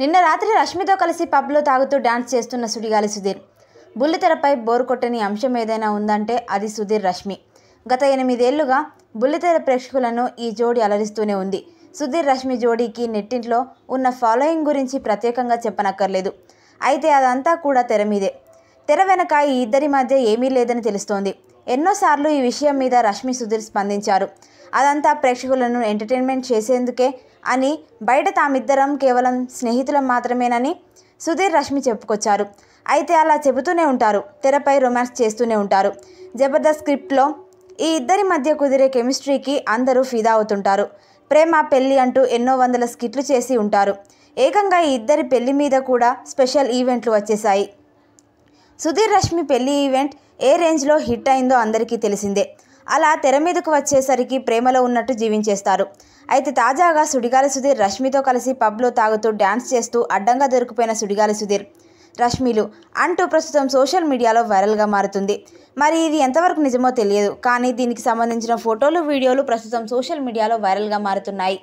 నిన్న రాత్రి రష్మితో కలిసి పబ్లో తాగుతూ డాన్స్ చేస్తున్న సుడిగాలి సుధీర్ బుల్లితెరపై బోరు కొట్టని అంశం ఏదైనా ఉందంటే అది సుధీర్ రష్మి గత ఎనిమిదేళ్లుగా బుల్లితెర ప్రేక్షకులను ఈ జోడి అలరిస్తూనే ఉంది సుధీర్ రష్మి జోడీకి నెట్టింట్లో ఉన్న ఫాలోయింగ్ గురించి ప్రత్యేకంగా చెప్పనక్కర్లేదు అయితే అదంతా కూడా తెర మీదే తెర వెనక ఈ ఇద్దరి మధ్య ఏమీ లేదని తెలుస్తోంది ఎన్నోసార్లు ఈ విషయం మీద రష్మి సుధీర్ స్పందించారు అదంతా ప్రేక్షకులను ఎంటర్టైన్మెంట్ చేసేందుకే అని బయట తామిద్దరం కేవలం స్నేహితులం మాత్రమేనని సుధీర్ రష్మి చెప్పుకొచ్చారు అయితే అలా చెబుతూనే ఉంటారు తెరపై రొమాన్స్ చేస్తూనే ఉంటారు జబర్దస్త్ స్క్రిప్ట్లో ఈ ఇద్దరి మధ్య కుదిరే కెమిస్ట్రీకి అందరూ ఫిదా అవుతుంటారు ప్రేమ పెళ్ళి అంటూ ఎన్నో వందల స్కిట్లు చేసి ఉంటారు ఏకంగా ఈ ఇద్దరి పెళ్లి మీద కూడా స్పెషల్ ఈవెంట్లు వచ్చేసాయి సుధీర్ రష్మి పెళ్లి ఈవెంట్ ఏ రేంజ్లో హిట్ అయిందో అందరికీ తెలిసిందే అలా తెర మీదకు వచ్చేసరికి ప్రేమలో ఉన్నట్టు జీవించేస్తారు అయితే తాజాగా సుడిగాల సుధీర్ రష్మితో కలిసి పబ్లో తాగుతూ డ్యాన్స్ చేస్తూ అడ్డంగా దొరికిపోయిన సుడిగాలి సుధీర్ రష్మిలు అంటూ ప్రస్తుతం సోషల్ మీడియాలో వైరల్గా మారుతుంది మరి ఇది ఎంతవరకు నిజమో తెలియదు కానీ దీనికి సంబంధించిన ఫోటోలు వీడియోలు ప్రస్తుతం సోషల్ మీడియాలో వైరల్గా మారుతున్నాయి